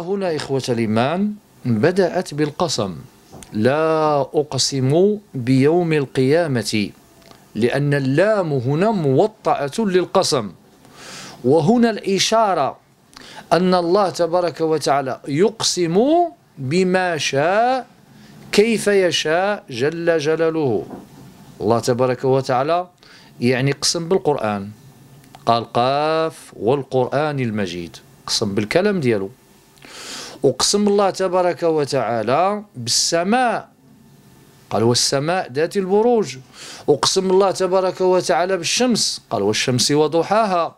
هنا إخوة الإيمان بدأت بالقسم لا أقسم بيوم القيامة لأن اللام هنا موطأة للقسم وهنا الإشارة أن الله تبارك وتعالى يقسم بما شاء كيف يشاء جل جلاله الله تبارك وتعالى يعني قسم بالقرآن قال قاف والقرآن المجيد قسم بالكلام ديالو أقسم الله تبارك وتعالى بالسماء قال والسماء ذات البروج أقسم الله تبارك وتعالى بالشمس قال والشمس وضحاها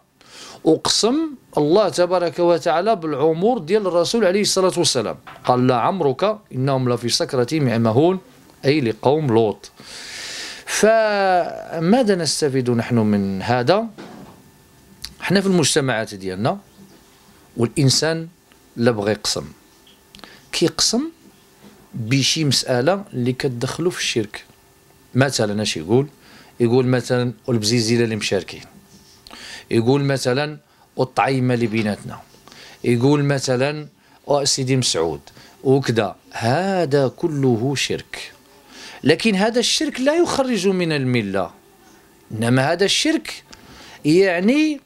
أقسم الله تبارك وتعالى بالعمر ديال الرسول عليه الصلاة والسلام قال لا عمرك إنهم لفي سكرتهم يعمهون أي لقوم لوط فماذا نستفيد نحن من هذا؟ احنا في المجتمعات ديالنا والإنسان لا بغى يقسم كيقسم بشي مساله اللي كتدخلو في الشرك مثلا اش يقول يقول مثلا البزيزيله اللي مشاركين يقول مثلا الطعيمه اللي بيناتنا يقول مثلا سيدي مسعود وكذا هذا كله شرك لكن هذا الشرك لا يخرج من المله انما هذا الشرك يعني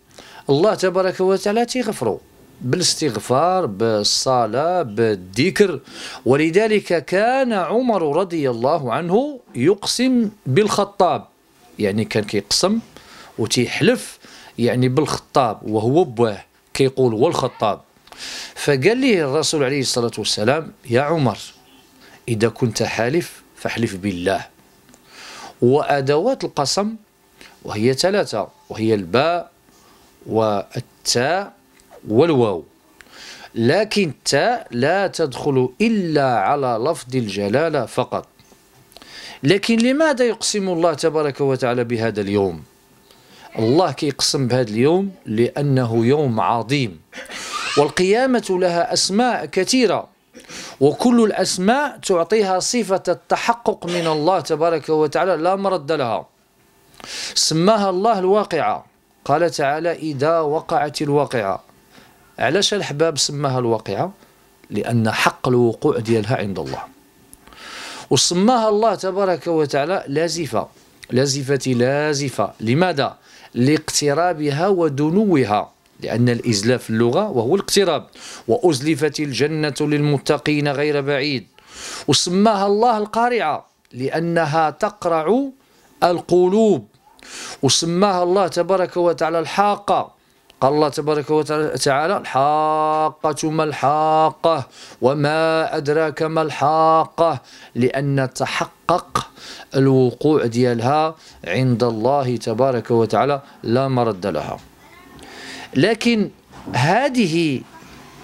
الله تبارك وتعالى تيغفره بالاستغفار بالصلاة بالذكر ولذلك كان عمر رضي الله عنه يقسم بالخطاب يعني كان كيقسم وتيحلف يعني بالخطاب وهو بواه كيقول هو الخطاب فقال لي الرسول عليه الصلاة والسلام يا عمر إذا كنت حالف فاحلف بالله وأدوات القسم وهي ثلاثة وهي الباء والتاء والواو لكن التاء لا تدخل إلا على لفظ الجلالة فقط لكن لماذا يقسم الله تبارك وتعالى بهذا اليوم الله كيقسم بهذا اليوم لأنه يوم عظيم والقيامة لها أسماء كثيرة وكل الأسماء تعطيها صفة التحقق من الله تبارك وتعالى لا مرد لها سماها الله الواقعة قال تعالى إذا وقعت الواقعة علاش الحباب سماها الواقعة لأن حق الوقوع ديالها عند الله وسماها الله تبارك وتعالى لازفة لازفة لازفة لماذا؟ لاقترابها ودنوها لأن الإزلاف اللغة وهو الاقتراب وأزلفت الجنة للمتقين غير بعيد وسماها الله القارعة لأنها تقرع القلوب وسماها الله تبارك وتعالى الحاقة قال الله تبارك وتعالى الحاقة ما الحاقة وما أدراك ما الحاقة لأن تحقق الوقوع ديالها عند الله تبارك وتعالى لا مرد لها لكن هذه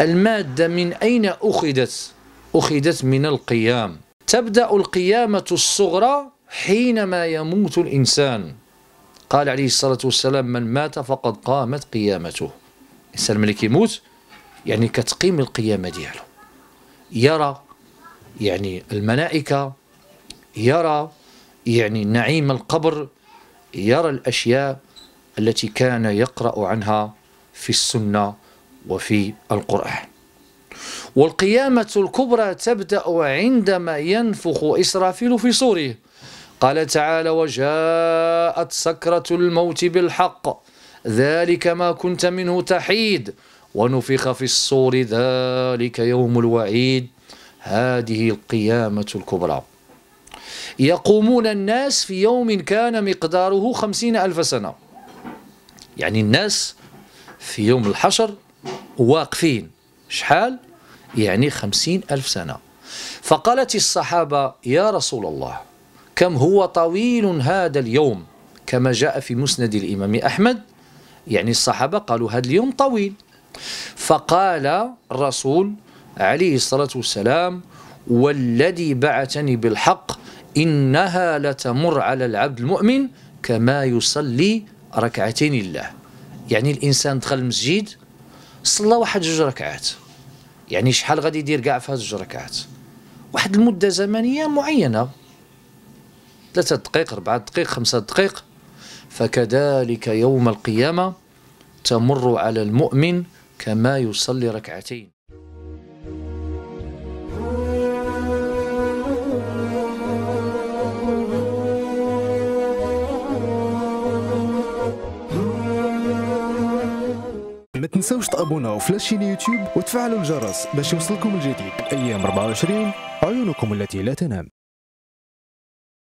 المادة من أين أخذت؟ أخذت من القيام تبدأ القيامة الصغرى حينما يموت الإنسان قال عليه الصلاة والسلام من مات فقد قامت قيامته الإنسان الملك يموت يعني كتقيم القيامة ديالو يرى يعني الملائكة يرى يعني نعيم القبر يرى الأشياء التي كان يقرأ عنها في السنة وفي القرآن والقيامة الكبرى تبدأ عندما ينفخ إسرافيل في صوره قال تعالى وجاءت سكرة الموت بالحق ذلك ما كنت منه تحيد ونفخ في الصور ذلك يوم الوعيد هذه القيامة الكبرى يقومون الناس في يوم كان مقداره خمسين ألف سنة يعني الناس في يوم الحشر واقفين شحال يعني خمسين ألف سنة فقالت الصحابة يا رسول الله كم هو طويل هذا اليوم كما جاء في مسند الإمام أحمد يعني الصحابة قالوا هذا اليوم طويل فقال الرسول عليه الصلاة والسلام والذي بعثني بالحق إنها لتمر على العبد المؤمن كما يصلي ركعتين الله يعني الإنسان دخل المسجد صلى واحد جوج ركعات يعني شحال غادي يدير كاع في هاد جوج ركعات واحد المدة زمنية معينة ثلاثة دقائق أربعة دقائق خمسة دقائق فكذلك يوم القيامة تمر على المؤمن كما يصلي ركعتين ما تنساوش تابوناو في لاشين يوتيوب وتفعلوا الجرس باش يوصلكم الجديد ايام 24 عيونكم التي لا تنام